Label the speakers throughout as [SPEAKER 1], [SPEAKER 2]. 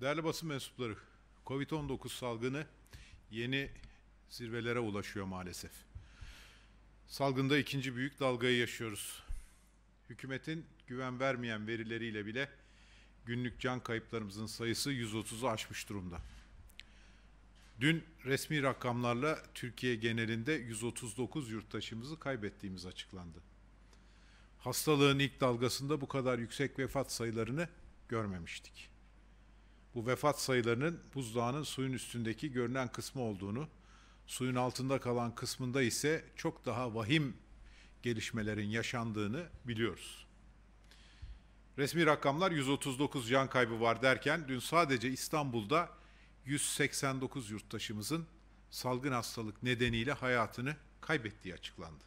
[SPEAKER 1] Değerli basın mensupları, Covid-19 salgını yeni zirvelere ulaşıyor maalesef. Salgında ikinci büyük dalgayı yaşıyoruz. Hükümetin güven vermeyen verileriyle bile günlük can kayıplarımızın sayısı 130'u aşmış durumda. Dün resmi rakamlarla Türkiye genelinde 139 yurttaşımızı kaybettiğimiz açıklandı. Hastalığın ilk dalgasında bu kadar yüksek vefat sayılarını görmemiştik bu vefat sayılarının buzdağının suyun üstündeki görünen kısmı olduğunu, suyun altında kalan kısmında ise çok daha vahim gelişmelerin yaşandığını biliyoruz. Resmi rakamlar 139 can kaybı var derken dün sadece İstanbul'da 189 yurttaşımızın salgın hastalık nedeniyle hayatını kaybettiği açıklandı.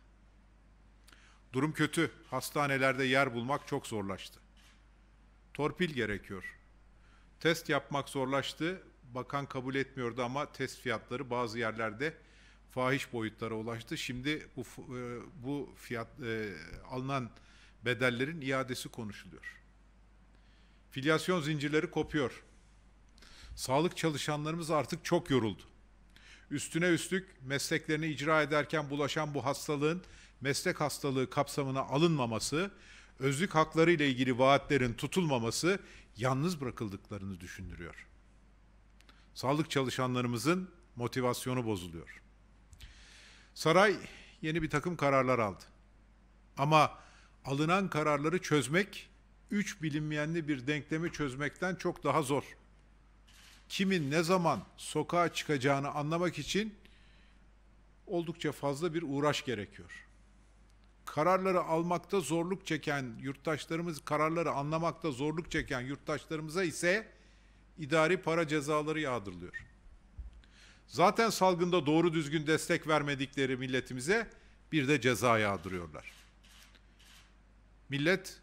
[SPEAKER 1] Durum kötü. Hastanelerde yer bulmak çok zorlaştı. Torpil gerekiyor. Test yapmak zorlaştı. Bakan kabul etmiyordu ama test fiyatları bazı yerlerde fahiş boyutlara ulaştı. Şimdi bu e, bu fiyat e, alınan bedellerin iadesi konuşuluyor. Filyasyon zincirleri kopuyor. Sağlık çalışanlarımız artık çok yoruldu. Üstüne üstlük mesleklerini icra ederken bulaşan bu hastalığın meslek hastalığı kapsamına alınmaması, özlük hakları ile ilgili vaatlerin tutulmaması yalnız bırakıldıklarını düşündürüyor. Sağlık çalışanlarımızın motivasyonu bozuluyor. Saray yeni bir takım kararlar aldı. Ama alınan kararları çözmek, üç bilinmeyenli bir denklemi çözmekten çok daha zor. Kimin ne zaman sokağa çıkacağını anlamak için oldukça fazla bir uğraş gerekiyor kararları almakta zorluk çeken yurttaşlarımız, kararları anlamakta zorluk çeken yurttaşlarımıza ise idari para cezaları yağdırılıyor. Zaten salgında doğru düzgün destek vermedikleri milletimize bir de ceza yağdırıyorlar. Millet,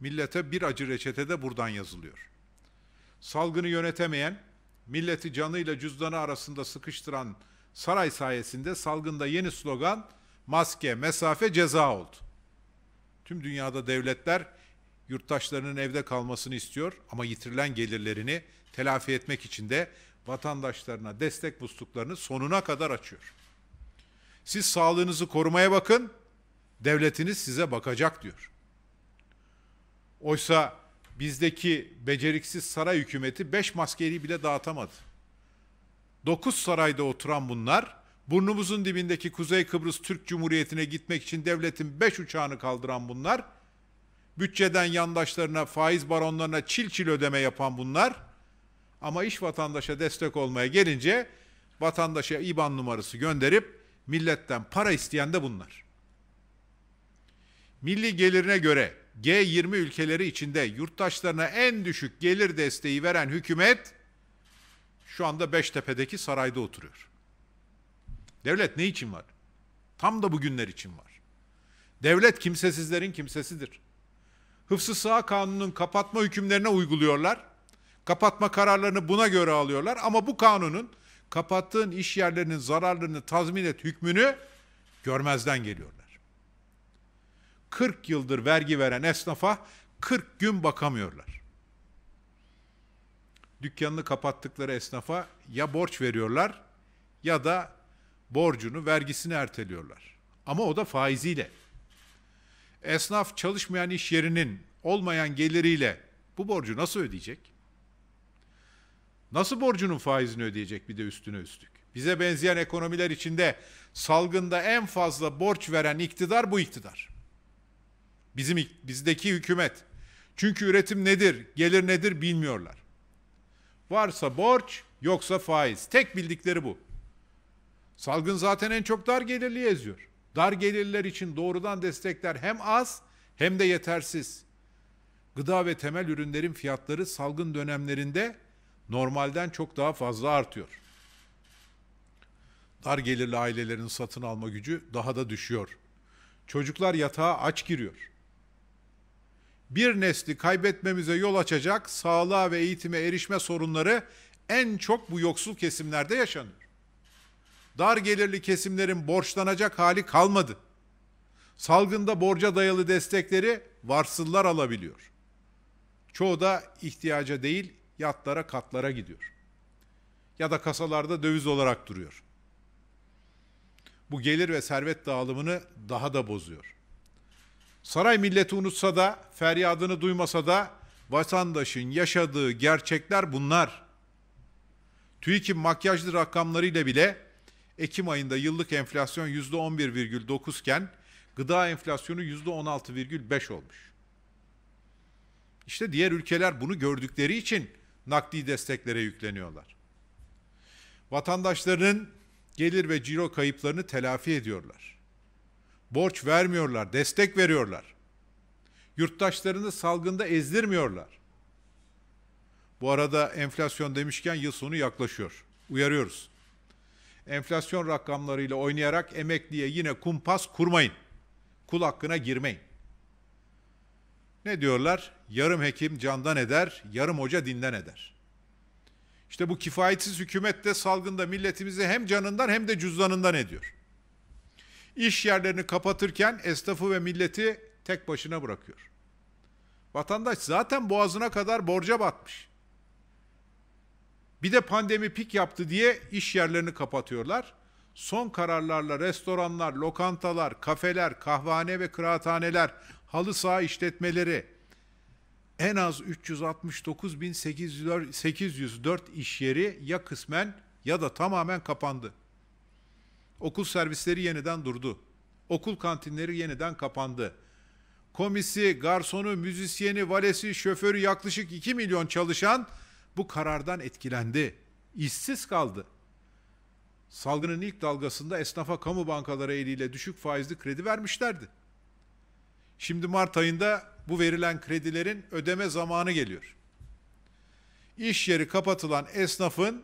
[SPEAKER 1] millete bir acı reçete de buradan yazılıyor. Salgını yönetemeyen, milleti canıyla cüzdanı arasında sıkıştıran saray sayesinde salgında yeni slogan maske, mesafe ceza oldu. Tüm dünyada devletler yurttaşlarının evde kalmasını istiyor ama yitirilen gelirlerini telafi etmek için de vatandaşlarına destek musluklarını sonuna kadar açıyor. Siz sağlığınızı korumaya bakın, devletiniz size bakacak diyor. Oysa bizdeki beceriksiz saray hükümeti beş maskeyi bile dağıtamadı. Dokuz sarayda oturan bunlar Burnumuzun dibindeki Kuzey Kıbrıs Türk Cumhuriyeti'ne gitmek için devletin beş uçağını kaldıran bunlar, bütçeden yandaşlarına, faiz baronlarına çil çil ödeme yapan bunlar, ama iş vatandaşa destek olmaya gelince vatandaşa IBAN numarası gönderip milletten para isteyen de bunlar. Milli gelirine göre G20 ülkeleri içinde yurttaşlarına en düşük gelir desteği veren hükümet şu anda Beştepe'deki sarayda oturuyor. Devlet ne için var? Tam da bugünler için var. Devlet kimsesizlerin kimsesidir. Hıfzı Sıha Kanunu'nun kapatma hükümlerine uyguluyorlar. Kapatma kararlarını buna göre alıyorlar ama bu kanunun kapattığın iş yerlerinin zararlarını tazmin et hükmünü görmezden geliyorlar. 40 yıldır vergi veren esnafa 40 gün bakamıyorlar. Dükkanını kapattıkları esnafa ya borç veriyorlar ya da borcunu, vergisini erteliyorlar. Ama o da faiziyle. Esnaf çalışmayan iş yerinin olmayan geliriyle bu borcu nasıl ödeyecek? Nasıl borcunun faizini ödeyecek bir de üstüne üstlük? Bize benzeyen ekonomiler içinde salgında en fazla borç veren iktidar bu iktidar. Bizim bizdeki hükümet. Çünkü üretim nedir, gelir nedir bilmiyorlar. Varsa borç, yoksa faiz. Tek bildikleri bu. Salgın zaten en çok dar gelirli eziyor. Dar gelirler için doğrudan destekler hem az hem de yetersiz. Gıda ve temel ürünlerin fiyatları salgın dönemlerinde normalden çok daha fazla artıyor. Dar gelirli ailelerin satın alma gücü daha da düşüyor. Çocuklar yatağa aç giriyor. Bir nesli kaybetmemize yol açacak sağlığa ve eğitime erişme sorunları en çok bu yoksul kesimlerde yaşanıyor. Dar gelirli kesimlerin borçlanacak hali kalmadı. Salgında borca dayalı destekleri varsıllar alabiliyor. Çoğu da ihtiyaca değil yatlara katlara gidiyor. Ya da kasalarda döviz olarak duruyor. Bu gelir ve servet dağılımını daha da bozuyor. Saray milleti unutsa da, feryadını duymasa da vatandaşın yaşadığı gerçekler bunlar. TÜİK'in makyajlı rakamlarıyla bile Ekim ayında yıllık enflasyon %11,9 iken gıda enflasyonu %16,5 olmuş. İşte diğer ülkeler bunu gördükleri için nakdi desteklere yükleniyorlar. Vatandaşlarının gelir ve ciro kayıplarını telafi ediyorlar. Borç vermiyorlar, destek veriyorlar. Yurttaşlarını salgında ezdirmiyorlar. Bu arada enflasyon demişken yıl sonu yaklaşıyor. Uyarıyoruz enflasyon rakamlarıyla oynayarak emekliye yine kumpas kurmayın. Kul hakkına girmeyin. Ne diyorlar? Yarım hekim candan eder, yarım hoca dinden eder. İşte bu kifayetsiz hükümet de salgında milletimizi hem canından hem de cüzdanından ediyor. İş yerlerini kapatırken esnafı ve milleti tek başına bırakıyor. Vatandaş zaten boğazına kadar borca batmış. Bir de pandemi pik yaptı diye iş yerlerini kapatıyorlar. Son kararlarla restoranlar, lokantalar, kafeler, kahvehane ve kıraathaneler, halı saha işletmeleri en az 369.804 iş yeri ya kısmen ya da tamamen kapandı. Okul servisleri yeniden durdu. Okul kantinleri yeniden kapandı. Komisi, garsonu, müzisyeni, valesi, şoförü yaklaşık 2 milyon çalışan bu karardan etkilendi. İşsiz kaldı. Salgının ilk dalgasında esnafa kamu bankaları eliyle düşük faizli kredi vermişlerdi. Şimdi Mart ayında bu verilen kredilerin ödeme zamanı geliyor. İş yeri kapatılan esnafın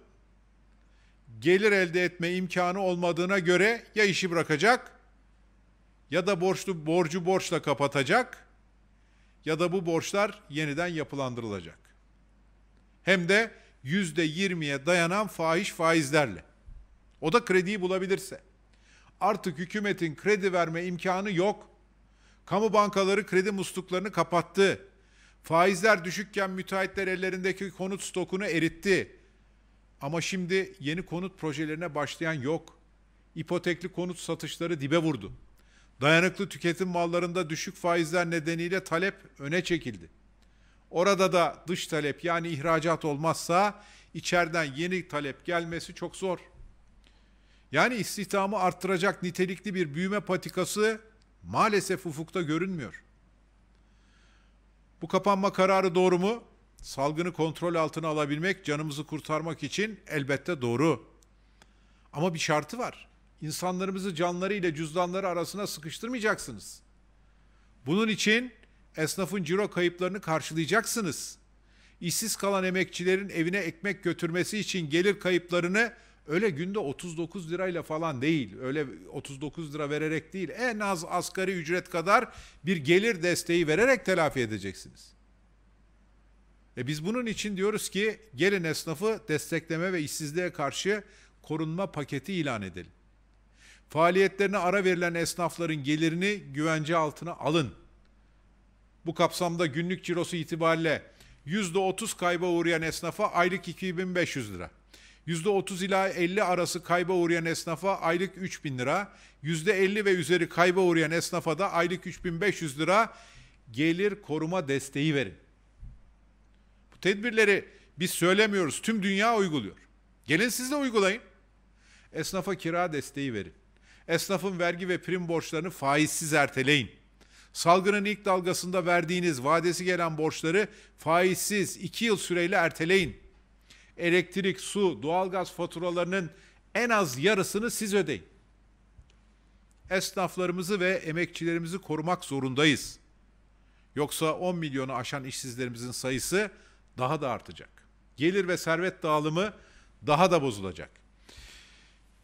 [SPEAKER 1] gelir elde etme imkanı olmadığına göre ya işi bırakacak ya da borçlu borcu borçla kapatacak ya da bu borçlar yeniden yapılandırılacak hem de yüzde yirmiye dayanan fahiş faizlerle. O da krediyi bulabilirse. Artık hükümetin kredi verme imkanı yok. Kamu bankaları kredi musluklarını kapattı. Faizler düşükken müteahhitler ellerindeki konut stokunu eritti. Ama şimdi yeni konut projelerine başlayan yok. İpotekli konut satışları dibe vurdu. Dayanıklı tüketim mallarında düşük faizler nedeniyle talep öne çekildi. Orada da dış talep yani ihracat olmazsa içeriden yeni talep gelmesi çok zor. Yani istihdamı arttıracak nitelikli bir büyüme patikası maalesef ufukta görünmüyor. Bu kapanma kararı doğru mu? Salgını kontrol altına alabilmek, canımızı kurtarmak için elbette doğru. Ama bir şartı var. İnsanlarımızı canları ile cüzdanları arasına sıkıştırmayacaksınız. Bunun için esnafın ciro kayıplarını karşılayacaksınız. İşsiz kalan emekçilerin evine ekmek götürmesi için gelir kayıplarını öyle günde 39 lirayla falan değil, öyle 39 lira vererek değil, en az asgari ücret kadar bir gelir desteği vererek telafi edeceksiniz. E biz bunun için diyoruz ki gelin esnafı destekleme ve işsizliğe karşı korunma paketi ilan edelim. Faaliyetlerine ara verilen esnafların gelirini güvence altına alın. Bu kapsamda günlük cirosu itibariyle %30 kayba uğrayan esnafa aylık 2500 lira. %30 ila 50 arası kayba uğrayan esnafa aylık 3000 lira, %50 ve üzeri kayba uğrayan esnafa da aylık 3500 lira gelir koruma desteği verin. Bu tedbirleri biz söylemiyoruz, tüm dünya uyguluyor. Gelin siz de uygulayın. Esnafa kira desteği verin. Esnafın vergi ve prim borçlarını faizsiz erteleyin. Salgının ilk dalgasında verdiğiniz vadesi gelen borçları faizsiz 2 yıl süreyle erteleyin. Elektrik, su, doğalgaz faturalarının en az yarısını siz ödeyin. Esnaflarımızı ve emekçilerimizi korumak zorundayız. Yoksa 10 milyonu aşan işsizlerimizin sayısı daha da artacak. Gelir ve servet dağılımı daha da bozulacak.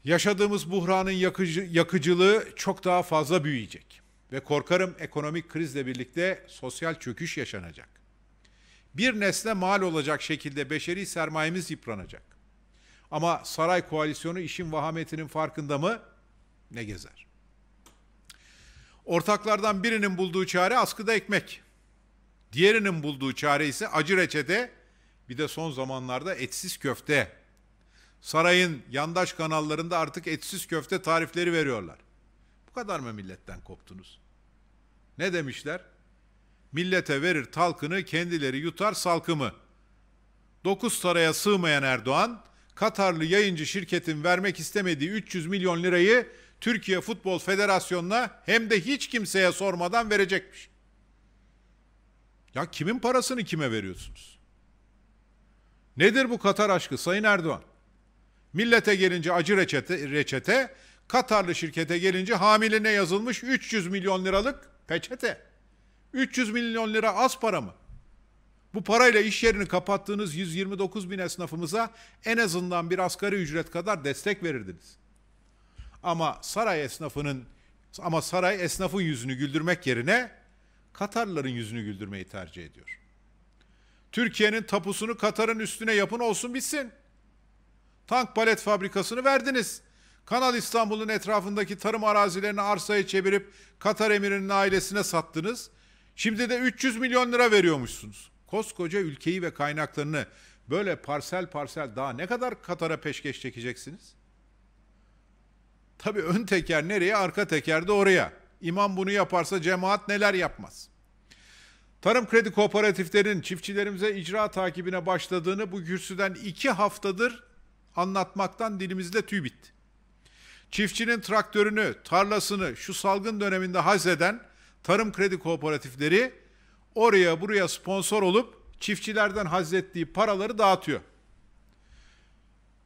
[SPEAKER 1] Yaşadığımız buhranın yakıcı, yakıcılığı çok daha fazla büyüyecek ve korkarım ekonomik krizle birlikte sosyal çöküş yaşanacak. Bir nesne mal olacak şekilde beşeri sermayemiz yıpranacak. Ama saray koalisyonu işin vahametinin farkında mı? Ne gezer? Ortaklardan birinin bulduğu çare askıda ekmek. Diğerinin bulduğu çare ise acı reçete, bir de son zamanlarda etsiz köfte. Sarayın yandaş kanallarında artık etsiz köfte tarifleri veriyorlar kadar mı milletten koptunuz? Ne demişler? Millete verir talkını, kendileri yutar salkımı. Dokuz saraya sığmayan Erdoğan, Katarlı yayıncı şirketin vermek istemediği 300 milyon lirayı Türkiye Futbol Federasyonu'na hem de hiç kimseye sormadan verecekmiş. Ya kimin parasını kime veriyorsunuz? Nedir bu Katar aşkı Sayın Erdoğan? Millete gelince acı reçete, reçete Katarlı şirkete gelince hamiline yazılmış 300 milyon liralık peçete. 300 milyon lira az para mı? Bu parayla iş yerini kapattığınız 129 bin esnafımıza en azından bir asgari ücret kadar destek verirdiniz. Ama saray esnafının ama saray esnafın yüzünü güldürmek yerine Katarların yüzünü güldürmeyi tercih ediyor. Türkiye'nin tapusunu Katar'ın üstüne yapın olsun bitsin. Tank palet fabrikasını verdiniz. Kanal İstanbul'un etrafındaki tarım arazilerini arsaya çevirip Katar emirinin ailesine sattınız. Şimdi de 300 milyon lira veriyormuşsunuz. Koskoca ülkeyi ve kaynaklarını böyle parsel parsel daha ne kadar Katar'a peşkeş çekeceksiniz? Tabii ön teker nereye, arka teker de oraya. İmam bunu yaparsa cemaat neler yapmaz? Tarım kredi kooperatiflerinin çiftçilerimize icra takibine başladığını bu kürsüden iki haftadır anlatmaktan dilimizde tüy bitti. Çiftçinin traktörünü, tarlasını şu salgın döneminde hazreden tarım kredi kooperatifleri oraya buraya sponsor olup çiftçilerden hazrettiği paraları dağıtıyor.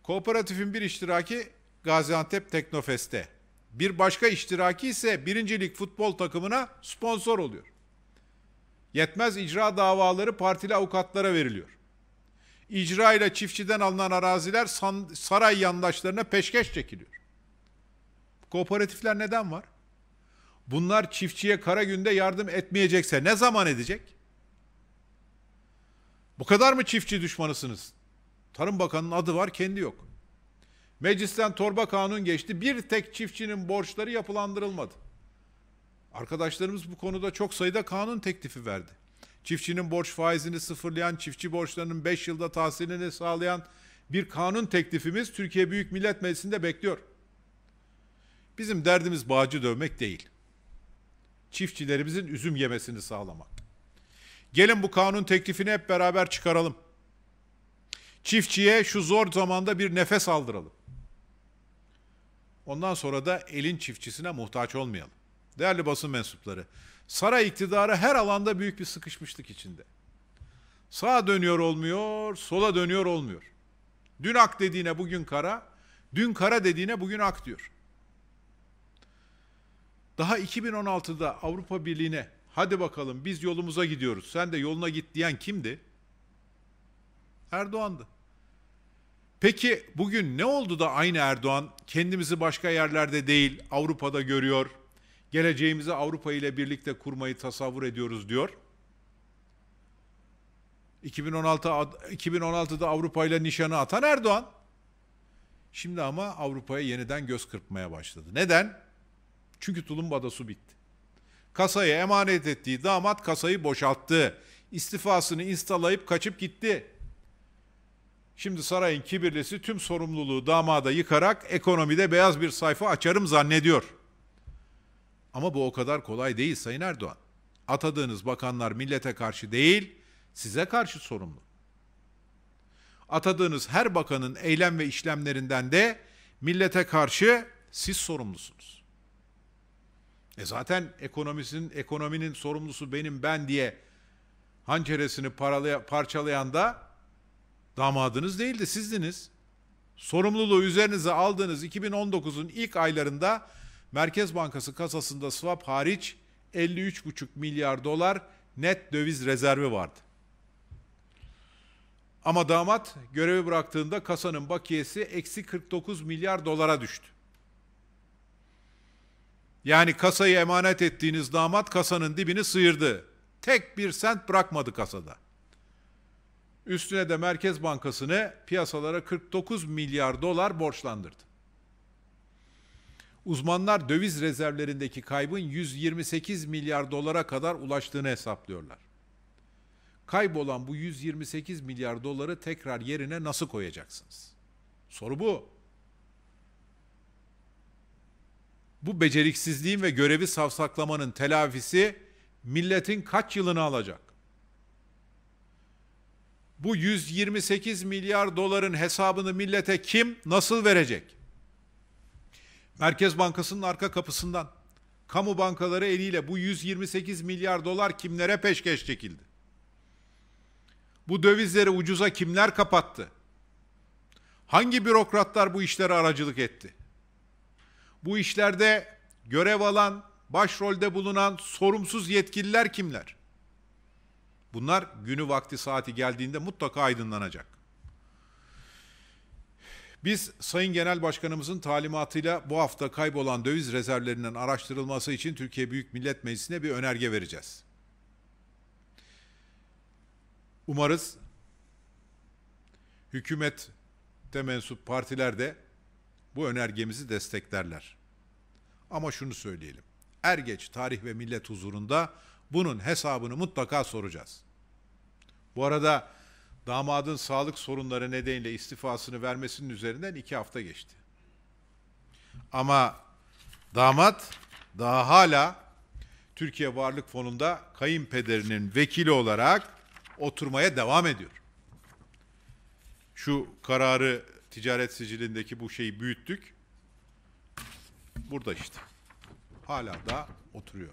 [SPEAKER 1] Kooperatifin bir iştiraki Gaziantep Teknofest'te. Bir başka iştiraki ise birincilik futbol takımına sponsor oluyor. Yetmez icra davaları partili avukatlara veriliyor. İcra ile çiftçiden alınan araziler saray yandaşlarına peşkeş çekiliyor. Kooperatifler neden var? Bunlar çiftçiye kara günde yardım etmeyecekse ne zaman edecek? Bu kadar mı çiftçi düşmanısınız? Tarım Bakanı'nın adı var, kendi yok. Meclisten torba kanun geçti. Bir tek çiftçinin borçları yapılandırılmadı. Arkadaşlarımız bu konuda çok sayıda kanun teklifi verdi. Çiftçinin borç faizini sıfırlayan, çiftçi borçlarının 5 yılda tahsilini sağlayan bir kanun teklifimiz Türkiye Büyük Millet Meclisi'nde bekliyor. Bizim derdimiz bağcı dövmek değil. Çiftçilerimizin üzüm yemesini sağlamak. Gelin bu kanun teklifini hep beraber çıkaralım. Çiftçiye şu zor zamanda bir nefes aldıralım. Ondan sonra da elin çiftçisine muhtaç olmayalım. Değerli basın mensupları, saray iktidarı her alanda büyük bir sıkışmışlık içinde. Sağa dönüyor olmuyor, sola dönüyor olmuyor. Dün ak dediğine bugün kara, dün kara dediğine bugün ak diyor. Daha 2016'da Avrupa Birliği'ne hadi bakalım biz yolumuza gidiyoruz. Sen de yoluna git diyen kimdi? Erdoğan'dı. Peki bugün ne oldu da aynı Erdoğan kendimizi başka yerlerde değil Avrupa'da görüyor, geleceğimizi Avrupa ile birlikte kurmayı tasavvur ediyoruz diyor. 2016 2016'da Avrupa ile nişanı atan Erdoğan. Şimdi ama Avrupa'ya yeniden göz kırpmaya başladı. Neden? Çünkü tulumbada su bitti. Kasayı emanet ettiği damat kasayı boşalttı. İstifasını instalayıp kaçıp gitti. Şimdi sarayın kibirlisi tüm sorumluluğu damada yıkarak ekonomide beyaz bir sayfa açarım zannediyor. Ama bu o kadar kolay değil Sayın Erdoğan. Atadığınız bakanlar millete karşı değil, size karşı sorumlu. Atadığınız her bakanın eylem ve işlemlerinden de millete karşı siz sorumlusunuz. E zaten ekonomisinin ekonominin sorumlusu benim ben diye hançeresini paralaya, parçalayan da damadınız değildi sizdiniz. Sorumluluğu üzerinize aldığınız 2019'un ilk aylarında Merkez Bankası kasasında swap hariç 53,5 milyar dolar net döviz rezervi vardı. Ama damat görevi bıraktığında kasanın bakiyesi eksi 49 milyar dolara düştü. Yani kasayı emanet ettiğiniz damat kasanın dibini sıyırdı. Tek bir sent bırakmadı kasada. Üstüne de Merkez Bankası'nı piyasalara 49 milyar dolar borçlandırdı. Uzmanlar döviz rezervlerindeki kaybın 128 milyar dolara kadar ulaştığını hesaplıyorlar. Kaybolan bu 128 milyar doları tekrar yerine nasıl koyacaksınız? Soru bu. bu beceriksizliğin ve görevi savsaklamanın telafisi milletin kaç yılını alacak? Bu 128 milyar doların hesabını millete kim nasıl verecek? Merkez Bankası'nın arka kapısından kamu bankaları eliyle bu 128 milyar dolar kimlere peşkeş çekildi? Bu dövizleri ucuza kimler kapattı? Hangi bürokratlar bu işlere aracılık etti? Bu işlerde görev alan, başrolde bulunan sorumsuz yetkililer kimler? Bunlar günü vakti saati geldiğinde mutlaka aydınlanacak. Biz Sayın Genel Başkanımızın talimatıyla bu hafta kaybolan döviz rezervlerinin araştırılması için Türkiye Büyük Millet Meclisi'ne bir önerge vereceğiz. Umarız hükümette mensup partiler de bu önergemizi desteklerler. Ama şunu söyleyelim. Er geç tarih ve millet huzurunda bunun hesabını mutlaka soracağız. Bu arada damadın sağlık sorunları nedeniyle istifasını vermesinin üzerinden iki hafta geçti. Ama damat daha hala Türkiye Varlık Fonu'nda kayınpederinin vekili olarak oturmaya devam ediyor. Şu kararı ticaret sicilindeki bu şeyi büyüttük. Burada işte. Hala da oturuyor.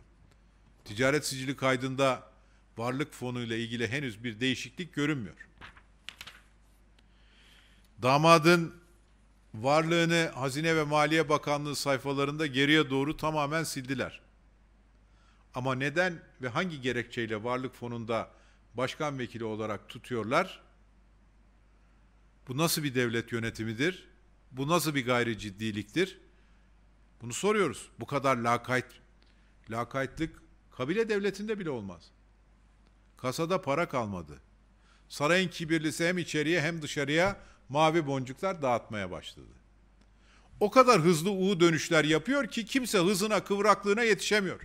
[SPEAKER 1] Ticaret sicili kaydında varlık fonu ile ilgili henüz bir değişiklik görünmüyor. Damadın varlığını Hazine ve Maliye Bakanlığı sayfalarında geriye doğru tamamen sildiler. Ama neden ve hangi gerekçeyle varlık fonunda başkan vekili olarak tutuyorlar? Bu nasıl bir devlet yönetimidir? Bu nasıl bir gayri ciddiliktir? Bunu soruyoruz. Bu kadar lakayt, lakaytlık kabile devletinde bile olmaz. Kasada para kalmadı. Sarayın kibirlisi hem içeriye hem dışarıya mavi boncuklar dağıtmaya başladı. O kadar hızlı U dönüşler yapıyor ki kimse hızına kıvraklığına yetişemiyor.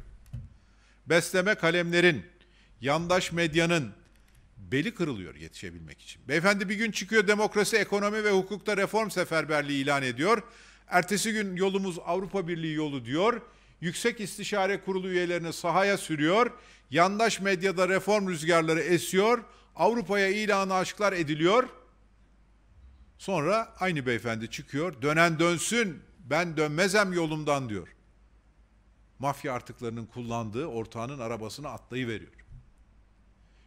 [SPEAKER 1] Besleme kalemlerin, yandaş medyanın, beli kırılıyor yetişebilmek için. Beyefendi bir gün çıkıyor demokrasi, ekonomi ve hukukta reform seferberliği ilan ediyor. Ertesi gün yolumuz Avrupa Birliği yolu diyor. Yüksek İstişare Kurulu üyelerini sahaya sürüyor. Yandaş medyada reform rüzgarları esiyor. Avrupa'ya ilanı aşklar ediliyor. Sonra aynı beyefendi çıkıyor. Dönen dönsün, ben dönmezem yolumdan diyor. Mafya artıklarının kullandığı ortağının arabasına atlayı veriyor.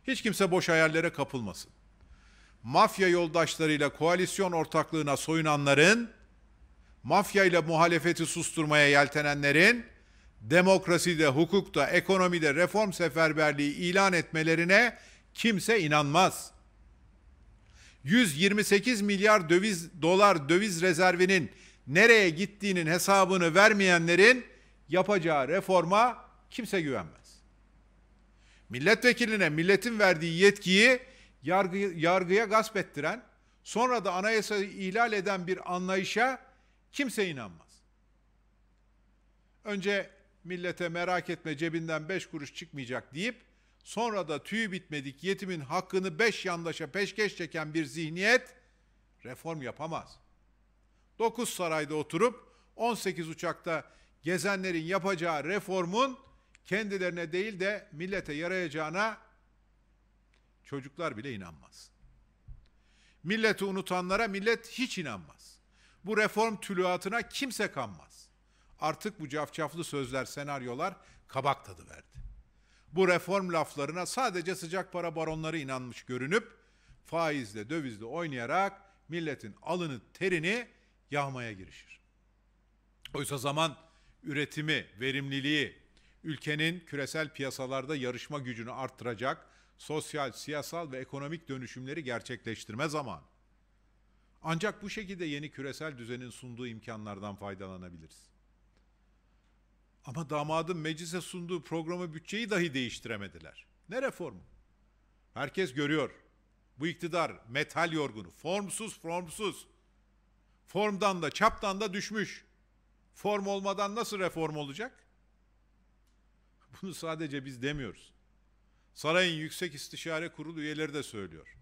[SPEAKER 1] Hiç kimse boş hayallere kapılmasın. Mafya yoldaşlarıyla koalisyon ortaklığına soyunanların, mafya ile muhalefeti susturmaya yeltenenlerin, demokraside, hukukta, ekonomide reform seferberliği ilan etmelerine kimse inanmaz. 128 milyar döviz dolar döviz rezervinin nereye gittiğinin hesabını vermeyenlerin yapacağı reforma kimse güvenmez milletvekiline milletin verdiği yetkiyi yargı, yargıya gasp ettiren, sonra da anayasayı ihlal eden bir anlayışa kimse inanmaz. Önce millete merak etme cebinden beş kuruş çıkmayacak deyip, sonra da tüyü bitmedik yetimin hakkını beş yandaşa peşkeş çeken bir zihniyet reform yapamaz. Dokuz sarayda oturup 18 uçakta gezenlerin yapacağı reformun kendilerine değil de millete yarayacağına çocuklar bile inanmaz. Milleti unutanlara millet hiç inanmaz. Bu reform tüluatına kimse kanmaz. Artık bu cafcaflı sözler, senaryolar kabak tadı verdi. Bu reform laflarına sadece sıcak para baronları inanmış görünüp faizle dövizle oynayarak milletin alını terini yağmaya girişir. Oysa zaman üretimi, verimliliği, ülkenin küresel piyasalarda yarışma gücünü arttıracak sosyal, siyasal ve ekonomik dönüşümleri gerçekleştirme zaman. Ancak bu şekilde yeni küresel düzenin sunduğu imkanlardan faydalanabiliriz. Ama damadın meclise sunduğu programı bütçeyi dahi değiştiremediler. Ne reformu? Herkes görüyor. Bu iktidar metal yorgunu, formsuz formsuz. Formdan da çaptan da düşmüş. Form olmadan nasıl reform olacak? Bunu sadece biz demiyoruz. Sarayın Yüksek İstişare Kurulu üyeleri de söylüyor.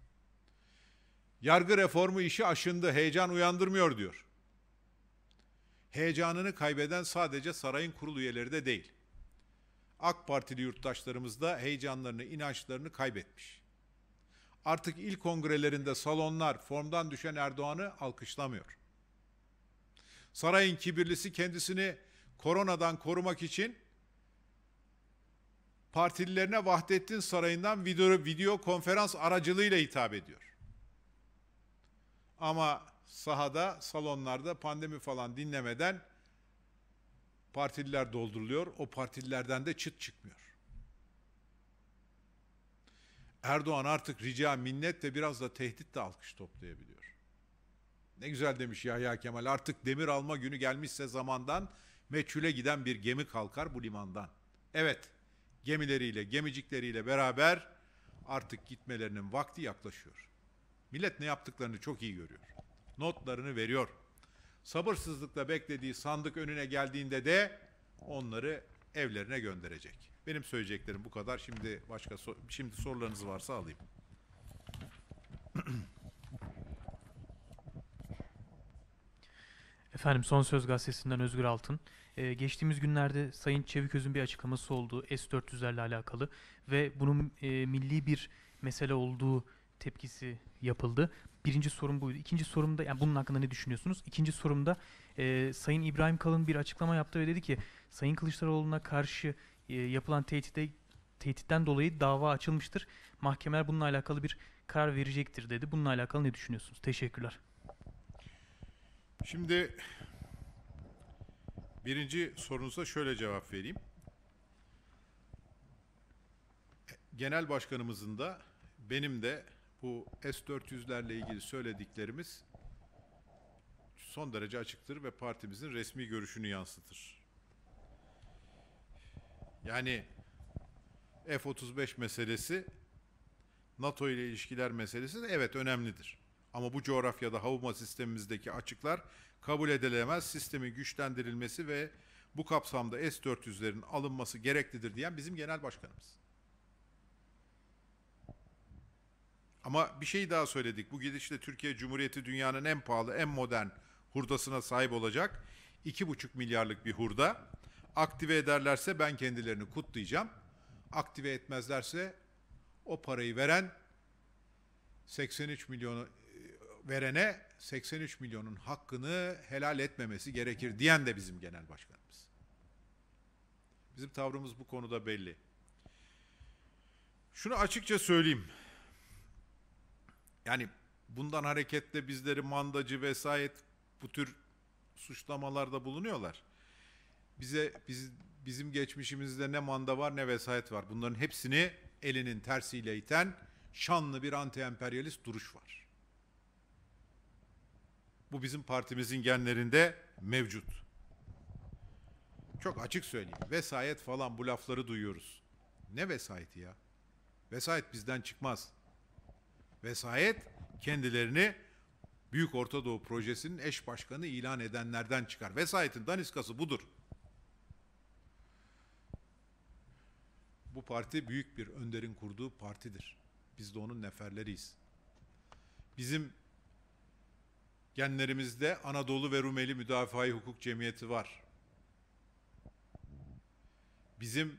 [SPEAKER 1] Yargı reformu işi aşındı, heyecan uyandırmıyor diyor. Heyecanını kaybeden sadece sarayın kurul üyeleri de değil. AK Partili yurttaşlarımız da heyecanlarını, inançlarını kaybetmiş. Artık il kongrelerinde salonlar formdan düşen Erdoğan'ı alkışlamıyor. Sarayın kibirlisi kendisini koronadan korumak için partililerine Vahdettin Sarayı'ndan video, video konferans aracılığıyla hitap ediyor. Ama sahada, salonlarda pandemi falan dinlemeden partililer dolduruluyor. O partililerden de çıt çıkmıyor. Erdoğan artık rica, minnet ve biraz da tehdit de alkış toplayabiliyor. Ne güzel demiş Yahya Kemal artık demir alma günü gelmişse zamandan meçhule giden bir gemi kalkar bu limandan. Evet gemileriyle, gemicikleriyle beraber artık gitmelerinin vakti yaklaşıyor. Millet ne yaptıklarını çok iyi görüyor. Notlarını veriyor. Sabırsızlıkla beklediği sandık önüne geldiğinde de onları evlerine gönderecek. Benim söyleyeceklerim bu kadar. Şimdi başka so şimdi sorularınız varsa alayım.
[SPEAKER 2] Efendim Son Söz Gazetesi'nden Özgür Altın. Ee, geçtiğimiz günlerde Sayın Çeviköz'ün bir açıklaması olduğu S-400'lerle alakalı ve bunun e, milli bir mesele olduğu tepkisi yapıldı. Birinci sorum buydu. İkinci sorumda yani bunun hakkında ne düşünüyorsunuz? İkinci sorumda e, Sayın İbrahim Kalın bir açıklama yaptı ve dedi ki Sayın Kılıçdaroğlu'na karşı e, yapılan tehdide tehditten dolayı dava açılmıştır. Mahkemeler bununla alakalı bir karar verecektir dedi. Bununla alakalı ne düşünüyorsunuz? Teşekkürler.
[SPEAKER 1] Şimdi birinci sorunuza şöyle cevap vereyim. Genel başkanımızın da benim de bu S-400'lerle ilgili söylediklerimiz son derece açıktır ve partimizin resmi görüşünü yansıtır. Yani F-35 meselesi NATO ile ilişkiler meselesi de evet önemlidir. Ama bu coğrafyada havuma sistemimizdeki açıklar kabul edilemez. Sistemin güçlendirilmesi ve bu kapsamda S-400'lerin alınması gereklidir diyen bizim genel başkanımız. Ama bir şey daha söyledik. Bu gidişle Türkiye Cumhuriyeti dünyanın en pahalı, en modern hurdasına sahip olacak. 2,5 milyarlık bir hurda. Aktive ederlerse ben kendilerini kutlayacağım. Aktive etmezlerse o parayı veren 83 milyonu verene 83 milyonun hakkını helal etmemesi gerekir diyen de bizim genel başkanımız. Bizim tavrımız bu konuda belli. Şunu açıkça söyleyeyim. Yani bundan hareketle bizleri mandacı vesayet bu tür suçlamalarda bulunuyorlar. Bize biz, bizim geçmişimizde ne manda var ne vesayet var. Bunların hepsini elinin tersiyle iten şanlı bir anti-emperyalist duruş var. Bu bizim partimizin genlerinde mevcut. Çok açık söyleyeyim. Vesayet falan bu lafları duyuyoruz. Ne vesayeti ya? Vesayet bizden çıkmaz. Vesayet kendilerini Büyük Orta Doğu Projesi'nin eş başkanı ilan edenlerden çıkar. Vesayetin daniskası budur. Bu parti büyük bir önderin kurduğu partidir. Biz de onun neferleriyiz. Bizim genlerimizde Anadolu ve Rumeli Müdafaa-i Hukuk Cemiyeti var. Bizim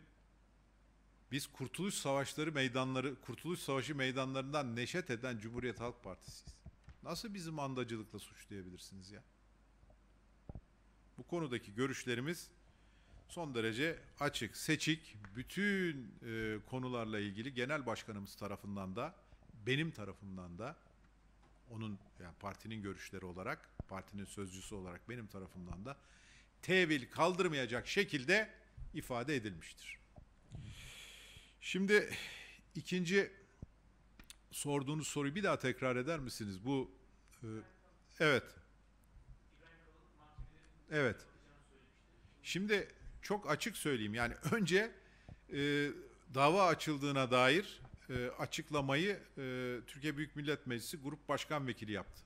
[SPEAKER 1] biz Kurtuluş Savaşları meydanları, Kurtuluş Savaşı meydanlarından neşet eden Cumhuriyet Halk Partisi'yiz. Nasıl bizim andacılıkla suçlayabilirsiniz ya? Bu konudaki görüşlerimiz son derece açık, seçik, bütün e, konularla ilgili genel başkanımız tarafından da, benim tarafımdan da onun yani partinin görüşleri olarak, partinin sözcüsü olarak benim tarafımdan da tevil kaldırmayacak şekilde ifade edilmiştir. Şimdi ikinci sorduğunuz soruyu bir daha tekrar eder misiniz? Bu e, evet. Evet. Şimdi çok açık söyleyeyim. Yani önce e, dava açıldığına dair e, açıklamayı e, Türkiye Büyük Millet Meclisi Grup Başkan Vekili yaptı.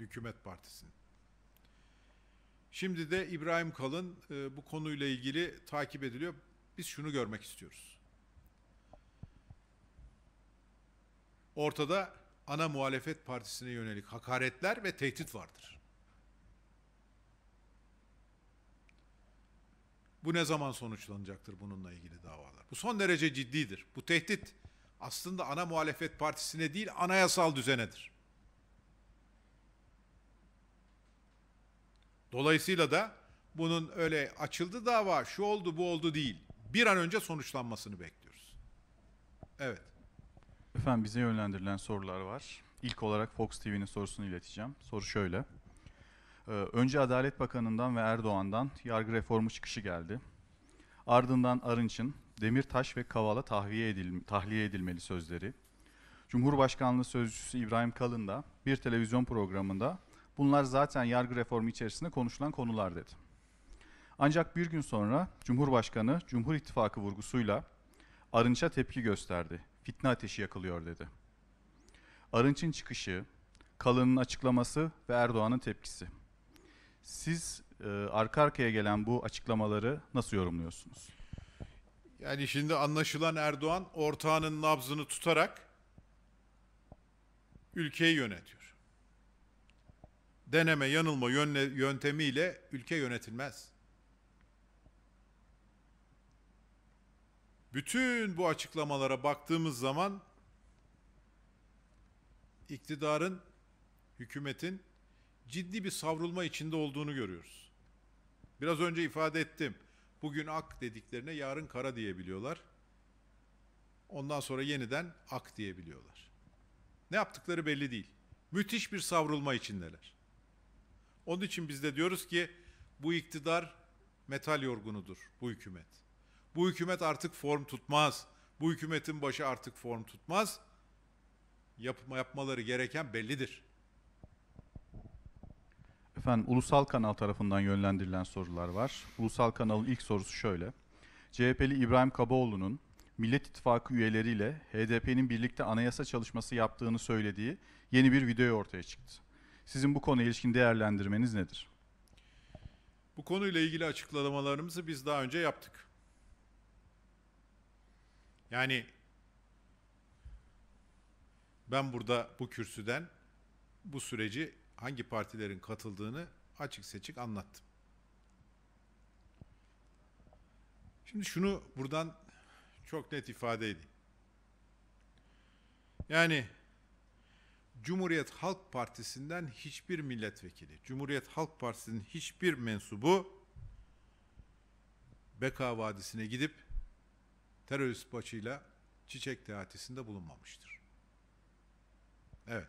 [SPEAKER 1] Hükümet Partisi'nin. Şimdi de İbrahim Kalın e, bu konuyla ilgili takip ediliyor. Biz şunu görmek istiyoruz. Ortada ana muhalefet partisine yönelik hakaretler ve tehdit vardır. Bu ne zaman sonuçlanacaktır bununla ilgili davalar? Bu son derece ciddidir. Bu tehdit aslında ana muhalefet partisine değil anayasal düzenedir. Dolayısıyla da bunun öyle açıldı dava şu oldu bu oldu değil. Bir an önce sonuçlanmasını bekliyoruz.
[SPEAKER 2] Evet. Efendim bize yönlendirilen sorular var. İlk olarak Fox TV'nin sorusunu ileteceğim. Soru şöyle. Ee, önce Adalet Bakanı'ndan ve Erdoğan'dan yargı reformu çıkışı geldi. Ardından Arınç'ın Demirtaş ve Kavala tahliye, edil, tahliye edilmeli sözleri. Cumhurbaşkanlığı Sözcüsü İbrahim Kalın da bir televizyon programında bunlar zaten yargı reformu içerisinde konuşulan konular dedi. Ancak bir gün sonra Cumhurbaşkanı Cumhur İttifakı vurgusuyla Arınç'a tepki gösterdi. Fitne ateşi yakılıyor dedi. Arınç'ın çıkışı, Kalın'ın açıklaması ve Erdoğan'ın tepkisi. Siz e, arka arkaya gelen bu açıklamaları nasıl yorumluyorsunuz?
[SPEAKER 1] Yani şimdi anlaşılan Erdoğan ortağının nabzını tutarak ülkeyi yönetiyor. Deneme yanılma yöntemiyle ülke yönetilmez. Bütün bu açıklamalara baktığımız zaman iktidarın, hükümetin ciddi bir savrulma içinde olduğunu görüyoruz. Biraz önce ifade ettim. Bugün ak dediklerine yarın kara diyebiliyorlar. Ondan sonra yeniden ak diyebiliyorlar. Ne yaptıkları belli değil. Müthiş bir savrulma içindeler. Onun için biz de diyoruz ki bu iktidar metal yorgunudur bu hükümet. Bu hükümet artık form tutmaz. Bu hükümetin başı artık form tutmaz. Yapma, yapmaları gereken bellidir.
[SPEAKER 2] Efendim ulusal kanal tarafından yönlendirilen sorular var. Ulusal kanalın ilk sorusu şöyle. CHP'li İbrahim Kaboğlu'nun Millet İttifakı üyeleriyle HDP'nin birlikte anayasa çalışması yaptığını söylediği yeni bir video ortaya çıktı. Sizin bu konuya ilişkin değerlendirmeniz nedir?
[SPEAKER 1] Bu konuyla ilgili açıklamalarımızı biz daha önce yaptık. Yani ben burada bu kürsüden bu süreci hangi partilerin katıldığını açık seçik anlattım. Şimdi şunu buradan çok net ifade edeyim. Yani Cumhuriyet Halk Partisi'nden hiçbir milletvekili, Cumhuriyet Halk Partisi'nin hiçbir mensubu Beka Vadisi'ne gidip terörist başıyla çiçek teatisinde bulunmamıştır. Evet.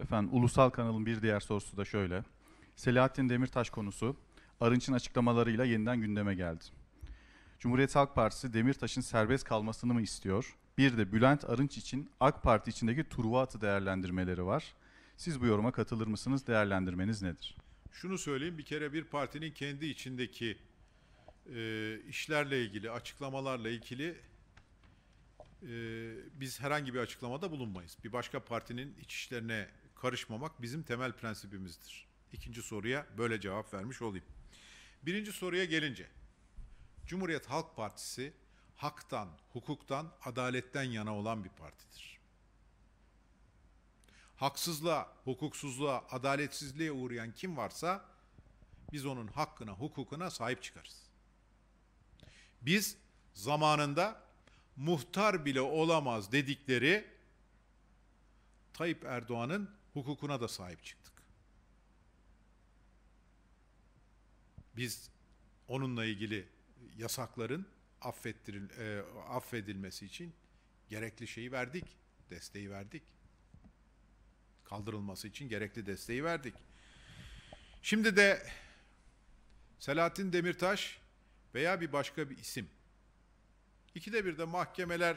[SPEAKER 2] Efendim ulusal kanalın bir diğer sorusu da şöyle. Selahattin Demirtaş konusu Arınç'ın açıklamalarıyla yeniden gündeme geldi. Cumhuriyet Halk Partisi Demirtaş'ın serbest kalmasını mı istiyor? Bir de Bülent Arınç için AK Parti içindeki Truvatı değerlendirmeleri var. Siz bu yoruma katılır mısınız? Değerlendirmeniz nedir?
[SPEAKER 1] Şunu söyleyeyim bir kere bir partinin kendi içindeki e, işlerle ilgili, açıklamalarla ilgili e, biz herhangi bir açıklamada bulunmayız. Bir başka partinin iç işlerine karışmamak bizim temel prensibimizdir. İkinci soruya böyle cevap vermiş olayım. Birinci soruya gelince Cumhuriyet Halk Partisi haktan, hukuktan, adaletten yana olan bir partidir. Haksızlığa, hukuksuzluğa, adaletsizliğe uğrayan kim varsa biz onun hakkına, hukukuna sahip çıkarız. Biz zamanında muhtar bile olamaz dedikleri Tayyip Erdoğan'ın hukukuna da sahip çıktık. Biz onunla ilgili yasakların affettiril, e, affedilmesi için gerekli şeyi verdik, desteği verdik. Kaldırılması için gerekli desteği verdik. Şimdi de Selahattin Demirtaş veya bir başka bir isim. İkide bir de mahkemeler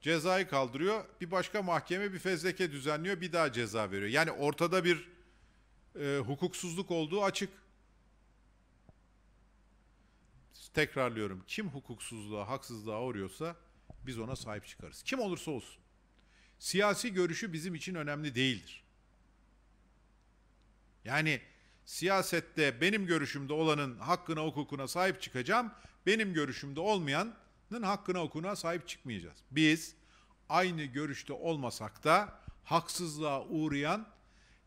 [SPEAKER 1] cezayı kaldırıyor. Bir başka mahkeme bir fezleke düzenliyor, bir daha ceza veriyor. Yani ortada bir e, hukuksuzluk olduğu açık. Tekrarlıyorum. Kim hukuksuzluğa, haksızlığa uğruyorsa biz ona sahip çıkarız. Kim olursa olsun. Siyasi görüşü bizim için önemli değildir. Yani siyasette benim görüşümde olanın hakkına, hukukuna sahip çıkacağım. Benim görüşümde olmayan hakkına hukukuna sahip çıkmayacağız. Biz aynı görüşte olmasak da haksızlığa uğrayan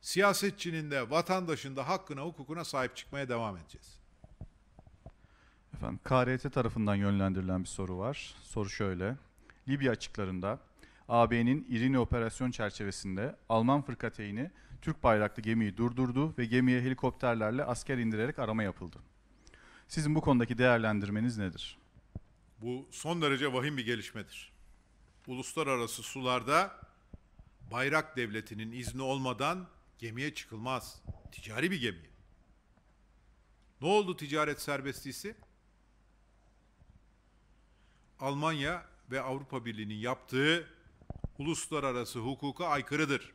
[SPEAKER 1] siyasetçinin de vatandaşın da hakkına hukukuna sahip çıkmaya devam edeceğiz.
[SPEAKER 2] Efendim KRT tarafından yönlendirilen bir soru var. Soru şöyle. Libya açıklarında AB'nin İrini operasyon çerçevesinde Alman fırkateyni Türk bayraklı gemiyi durdurdu ve gemiye helikopterlerle asker indirerek arama yapıldı. Sizin bu konudaki değerlendirmeniz nedir?
[SPEAKER 1] Bu son derece vahim bir gelişmedir. Uluslararası sularda bayrak devletinin izni olmadan gemiye çıkılmaz. Ticari bir gemi. Ne oldu ticaret serbestliği? Almanya ve Avrupa Birliği'nin yaptığı uluslararası hukuka aykırıdır.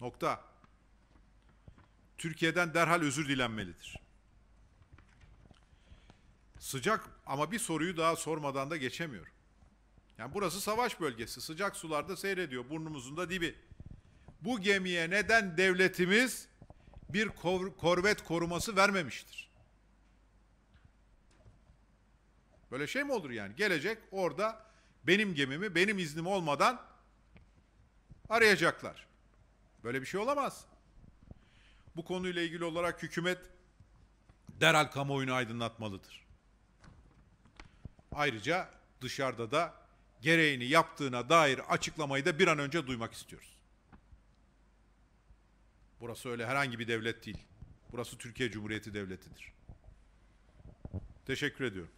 [SPEAKER 1] Nokta. Türkiye'den derhal özür dilenmelidir. Sıcak ama bir soruyu daha sormadan da geçemiyorum. Yani burası savaş bölgesi. Sıcak sularda seyrediyor burnumuzun da dibi. Bu gemiye neden devletimiz bir kor korvet koruması vermemiştir? Böyle şey mi olur yani? Gelecek orada benim gemimi benim iznim olmadan arayacaklar. Böyle bir şey olamaz. Bu konuyla ilgili olarak hükümet derhal kamuoyunu aydınlatmalıdır. Ayrıca dışarıda da gereğini yaptığına dair açıklamayı da bir an önce duymak istiyoruz. Burası öyle herhangi bir devlet değil. Burası Türkiye Cumhuriyeti Devleti'dir. Teşekkür ediyorum.